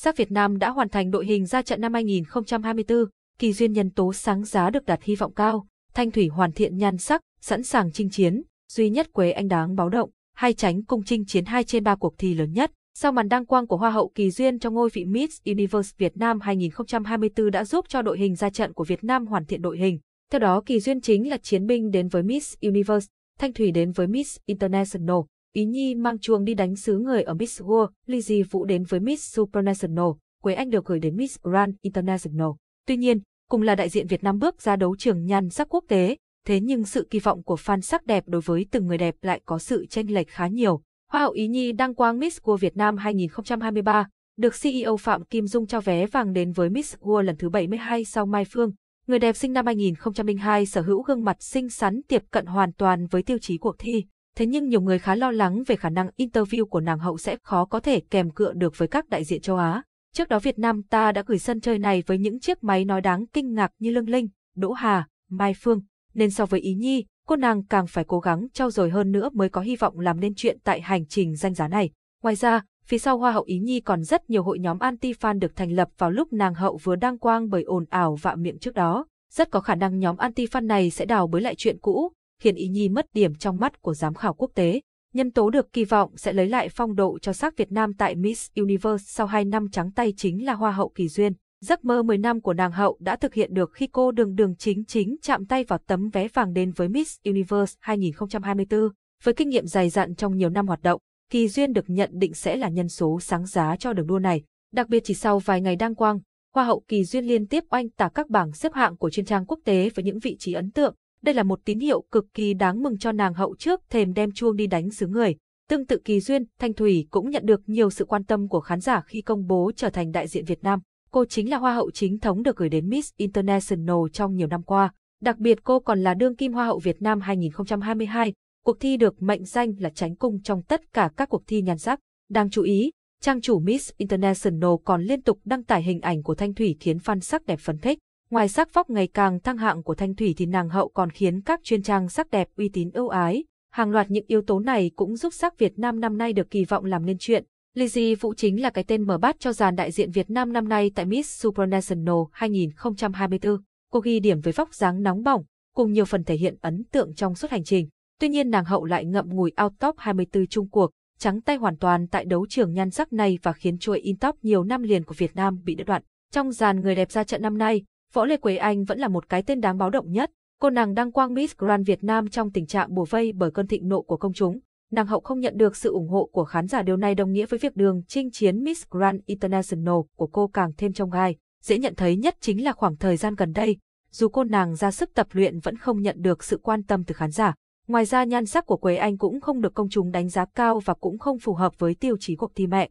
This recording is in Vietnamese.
Sắc Việt Nam đã hoàn thành đội hình ra trận năm 2024, kỳ duyên nhân tố sáng giá được đặt hy vọng cao, Thanh Thủy hoàn thiện nhan sắc, sẵn sàng chinh chiến, duy nhất Quế Anh đáng báo động, hai tránh cung chinh chiến 2 trên 3 cuộc thi lớn nhất. Sau màn đăng quang của Hoa hậu Kỳ Duyên trong ngôi vị Miss Universe Việt Nam 2024 đã giúp cho đội hình ra trận của Việt Nam hoàn thiện đội hình. Theo đó Kỳ Duyên chính là chiến binh đến với Miss Universe, Thanh Thủy đến với Miss International, Ý Nhi mang chuông đi đánh sứ người ở Miss World, ly Vũ đến với Miss Supranational, Quế Anh được gửi đến Miss Grand International. Tuy nhiên, cùng là đại diện Việt Nam bước ra đấu trường nhan sắc quốc tế, thế nhưng sự kỳ vọng của fan sắc đẹp đối với từng người đẹp lại có sự chênh lệch khá nhiều. Hoa hậu Ý Nhi đăng quang Miss World Việt Nam 2023, được CEO Phạm Kim Dung trao vé vàng đến với Miss World lần thứ 72 sau Mai Phương. Người đẹp sinh năm 2002 sở hữu gương mặt xinh xắn tiệp cận hoàn toàn với tiêu chí cuộc thi thế nhưng nhiều người khá lo lắng về khả năng interview của nàng hậu sẽ khó có thể kèm cựa được với các đại diện châu Á. Trước đó Việt Nam ta đã gửi sân chơi này với những chiếc máy nói đáng kinh ngạc như Lương Linh, Đỗ Hà, Mai Phương, nên so với Ý Nhi, cô nàng càng phải cố gắng trau dồi hơn nữa mới có hy vọng làm nên chuyện tại hành trình danh giá này. Ngoài ra, phía sau Hoa hậu Ý Nhi còn rất nhiều hội nhóm anti-fan được thành lập vào lúc nàng hậu vừa đăng quang bởi ồn ào vạ miệng trước đó. Rất có khả năng nhóm anti-fan này sẽ đào bới lại chuyện cũ, khiến Ý Nhi mất điểm trong mắt của giám khảo quốc tế. Nhân tố được kỳ vọng sẽ lấy lại phong độ cho sắc Việt Nam tại Miss Universe sau 2 năm trắng tay chính là Hoa hậu Kỳ Duyên. Giấc mơ 10 năm của nàng hậu đã thực hiện được khi cô đường đường chính chính chạm tay vào tấm vé vàng đến với Miss Universe 2024. Với kinh nghiệm dày dặn trong nhiều năm hoạt động, Kỳ Duyên được nhận định sẽ là nhân số sáng giá cho đường đua này. Đặc biệt chỉ sau vài ngày đăng quang, Hoa hậu Kỳ Duyên liên tiếp oanh tạc các bảng xếp hạng của chuyên trang quốc tế với những vị trí ấn tượng, đây là một tín hiệu cực kỳ đáng mừng cho nàng hậu trước thềm đem chuông đi đánh xứ người. Tương tự Kỳ Duyên, Thanh Thủy cũng nhận được nhiều sự quan tâm của khán giả khi công bố trở thành đại diện Việt Nam. Cô chính là hoa hậu chính thống được gửi đến Miss International trong nhiều năm qua. Đặc biệt cô còn là đương kim hoa hậu Việt Nam 2022, cuộc thi được mệnh danh là tránh cung trong tất cả các cuộc thi nhan sắc. Đáng chú ý, trang chủ Miss International còn liên tục đăng tải hình ảnh của Thanh Thủy khiến fan sắc đẹp phấn khích. Ngoài sắc vóc ngày càng thăng hạng của Thanh Thủy thì nàng hậu còn khiến các chuyên trang sắc đẹp uy tín ưu ái. Hàng loạt những yếu tố này cũng giúp sắc Việt Nam năm nay được kỳ vọng làm nên chuyện. Lizzy Vũ chính là cái tên mở bát cho dàn đại diện Việt Nam năm nay tại Miss Supranational 2024. Cô ghi điểm với vóc dáng nóng bỏng, cùng nhiều phần thể hiện ấn tượng trong suốt hành trình. Tuy nhiên nàng hậu lại ngậm ngùi out top 24 chung cuộc, trắng tay hoàn toàn tại đấu trường nhan sắc này và khiến chuỗi in top nhiều năm liền của Việt Nam bị đứt đoạn. Trong dàn người đẹp ra trận năm nay, Võ Lê Quế Anh vẫn là một cái tên đáng báo động nhất. Cô nàng đăng quang Miss Grand Việt Nam trong tình trạng bùa vây bởi cơn thịnh nộ của công chúng. Nàng hậu không nhận được sự ủng hộ của khán giả điều này đồng nghĩa với việc đường chinh chiến Miss Grand International của cô càng thêm trong gai. Dễ nhận thấy nhất chính là khoảng thời gian gần đây, dù cô nàng ra sức tập luyện vẫn không nhận được sự quan tâm từ khán giả. Ngoài ra nhan sắc của Quế Anh cũng không được công chúng đánh giá cao và cũng không phù hợp với tiêu chí cuộc thi mẹ.